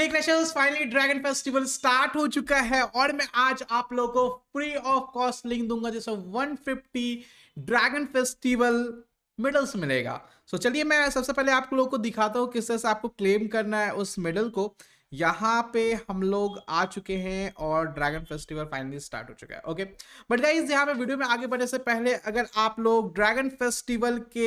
हे finally dragon festival start हो चुका है और मैं आज आप लोगों को फ्री ऑफ कॉस्ट लिंक दूंगा जैसे 150 ड्रैगन फेस्टिवल मेडल्स मिलेगा सो so, चलिए मैं सबसे पहले आप लोगों को दिखाता हूँ किस तरह से आपको क्लेम करना है उस मेडल को यहाँ पे हम लोग आ चुके हैं और ड्रैगन फेस्टिवल फाइनली स्टार्ट हो चुका है ओके बट गाइज यहाँ पे वीडियो में आगे बढ़ने से पहले अगर आप लोग ड्रैगन फेस्टिवल के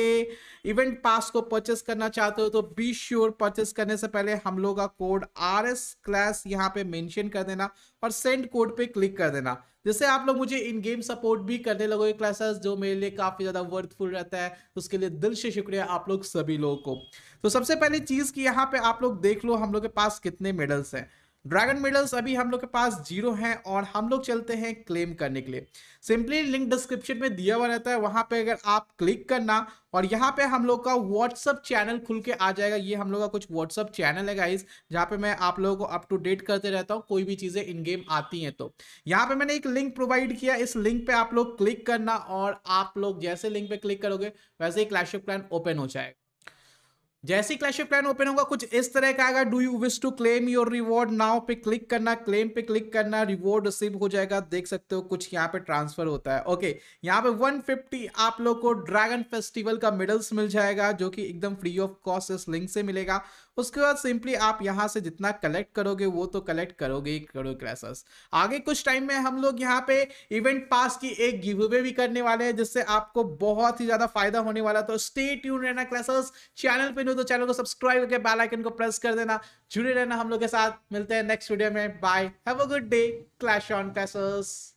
इवेंट पास को परचेस करना चाहते हो तो बी श्योर परचेस करने से पहले हम लोग का कोड आर एस क्लास यहाँ पे मेंशन कर देना और सेंड कोड पे क्लिक कर देना जैसे आप लोग मुझे इन गेम सपोर्ट भी करने लगोगे क्लासेस जो मेरे लिए काफ़ी ज़्यादा वर्थफुल रहता है उसके लिए दिल से शुक्रिया आप लोग सभी लोगों को तो सबसे पहले चीज़ कि यहाँ पे आप लोग देख लो हम लोग के पास कितने मेडल्स हैं ड्रैगन मेडल्स अभी हम लोग के पास जीरो हैं और हम लोग चलते हैं क्लेम करने के लिए सिंपली लिंक डिस्क्रिप्शन में दिया हुआ रहता है वहां पे अगर आप क्लिक करना और यहाँ पे हम लोग का व्हाट्सअप चैनल खुल के आ जाएगा ये हम लोग का कुछ व्हाट्सअप चैनल है गाइस जहाँ पे मैं आप लोगों को अप टू डेट करते रहता हूँ कोई भी चीज़ें इन गेम आती हैं तो यहाँ पे मैंने एक लिंक प्रोवाइड किया इस लिंक पे आप लोग क्लिक करना और आप लोग जैसे लिंक पे क्लिक करोगे वैसे ही क्लैश ऑफ प्लान ओपन हो जाएगा जैसे ही क्लैश ऑफ क्लैन ओपन होगा कुछ इस तरह का आएगा do you wish to claim your reward now पे क्लिक करना क्लेम पे क्लिक करना रिवॉर्ड रिसीव हो जाएगा देख सकते हो कुछ यहाँ पे ट्रांसफर होता है ओके यहाँ पे 150 आप लोग को ड्रैगन फेस्टिवल का मेडल्स मिल जाएगा जो कि एकदम फ्री ऑफ कॉस्ट इस लिंक से मिलेगा उसके बाद सिंपली आप यहाँ से जितना कलेक्ट करोगे वो तो कलेक्ट करोगे ही करोगे क्रैसेस आगे कुछ टाइम में हम लोग यहाँ पे इवेंट पास की एक गिव अवे भी करने वाले हैं जिससे आपको बहुत ही ज्यादा फायदा होने वाला तो स्टे ट्यून रहना क्रैसेस चैनल पे तो चैनल को सब्सक्राइब करके बेल आइकन को प्रेस कर देना जुड़े रहना हम लोग के साथ मिलते हैं नेक्स्ट वीडियो में bye have a good day clash on clashers